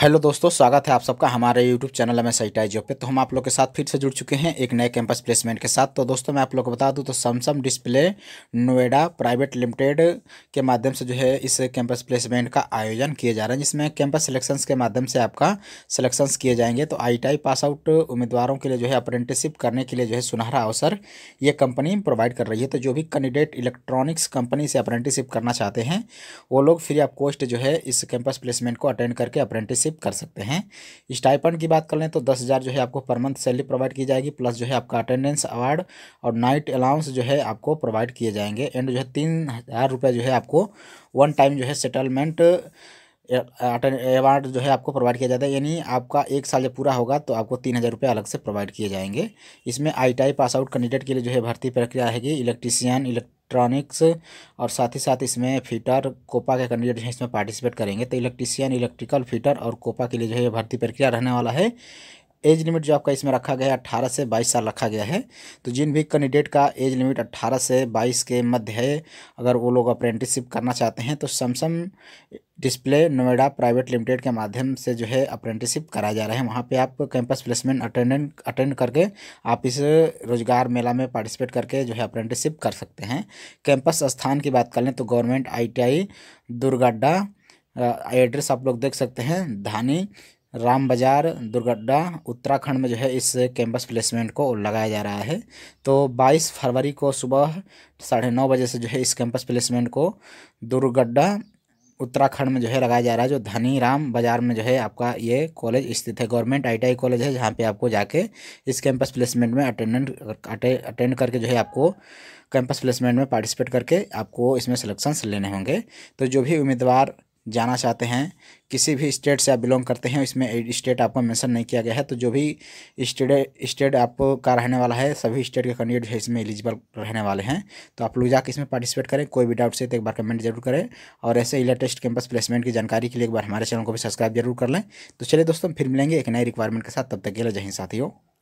hello दोस्तों स्वागत है आप सबका हमारे यूट्यूब चैनल में सही जॉब पे तो हम आप लोग के साथ फिर से जुड़ चुके हैं एक नए कैंपस प्लेसमेंट के साथ तो दोस्तों मैं आप लोग को बता दूं तो Samsung display Noida private limited के माध्यम से जो है इस कैंपस प्लेसमेंट का आयोजन किए जा रहे हैं जिसमें कैंपस सिलेक्शन के माध्यम से आपका सिलेक्शंस किए जाएंगे तो आई पास आउट उम्मीदवारों के लिए जो है अप्रेंटिसशिप करने के लिए जो है सुनहरा अवसर ये कंपनी प्रोवाइड कर रही है तो जो भी कैंडिडेट इलेक्ट्रॉनिक्स कंपनी से अप्रेंटिसशिप करना चाहते हैं वो लोग फ्री ऑफ कॉस्ट जो है इस कैंपस प्लेसमेंट को अटेंड करके अप्रेंटिस रिसीव कर सकते हैं स्टाइपेंड की बात कर लें तो दस हज़ार जो है आपको पर मंथ सैलरी प्रोवाइड की जाएगी प्लस जो है आपका अटेंडेंस अवार्ड और नाइट अलाउंस जो है आपको प्रोवाइड किए जाएंगे एंड जो है तीन हज़ार रुपये जो है आपको वन टाइम जो है सेटलमेंट अवार्ड जो है आपको प्रोवाइड किया जाता है यानी आपका एक साल जब पूरा होगा तो आपको तीन हज़ार रुपये अलग से प्रोवाइड किए जाएंगे इसमें आई पास आउट कैंडिडेट के लिए जो है भर्ती प्रक्रिया रहेगी इलेक्ट्रीशियन इलेक्ट इलेक्ट्रॉनिक्स और साथ ही साथ इसमें फिटर कोपा के कैंडिडेट हैं इसमें पार्टिसिपेट करेंगे तो इलेक्ट्रीशियन इलेक्ट्रिकल फिटर और कोपा के लिए जो है भर्ती प्रक्रिया रहने वाला है एज लिमिट जो आपका इसमें रखा गया है अट्ठारह से बाईस साल रखा गया है तो जिन भी कैंडिडेट का एज लिमिट अट्ठारह से बाईस के मध्य है अगर वो लोग अप्रेंटिसशिप करना चाहते हैं तो Samsung display Noida private limited के माध्यम से जो है अप्रेंटिसशिप कराया जा रहा है वहाँ पे आप कैंपस प्लेसमेंट अटेंडेंट अटेंड करके आप इस रोजगार मेला में पार्टिसिपेट करके जो है अप्रेंटिसशिप कर सकते हैं कैंपस स्थान की बात कर लें तो गवर्नमेंट आई टी एड्रेस आप लोग देख सकते हैं धानी राम बाज़ार दुर्गड्डा उत्तराखंड में जो है इस कैंपस प्लेसमेंट को लगाया जा रहा है तो 22 फरवरी को सुबह साढ़े नौ बजे से जो है इस कैंपस प्लेसमेंट को दुर्गड्डा उत्तराखंड में जो है लगाया जा रहा है जो धनी राम बाज़ार में जो है आपका ये कॉलेज स्थित है गवर्नमेंट आईटीआई कॉलेज है जहाँ पे आपको जाके इस कैंपस प्लेसमेंट में अटेंडेंट अटेंड करके जो है आपको कैंपस प्लेसमेंट में पार्टिसिपेट करके आपको इसमें सिलेक्शंस लेने होंगे तो जो भी उम्मीदवार जाना चाहते हैं किसी भी स्टेट से आप बिलोंग करते हैं इसमें स्टेट आपको मेंशन नहीं किया गया है तो जो भी स्टेट स्टेट आपका रहने वाला है सभी स्टेट के कैंडिडेट है इसमें एलिजिबल रहने वाले हैं तो आप लोग जाकर इसमें पार्टिसिपेट करें कोई भी डाउट से तो एक बार कमेंट जरूर करें और ऐसे ही लेटेस्ट कैंपस प्लेसमेंट की जानकारी के लिए एक बार हमारे चैनल को भी सब्सक्राइब जरूर कर लें तो चलिए दोस्तों फिर मिलेंगे एक नई रिक्वायरमेंट के साथ तब तक के लिए जहीं साथियों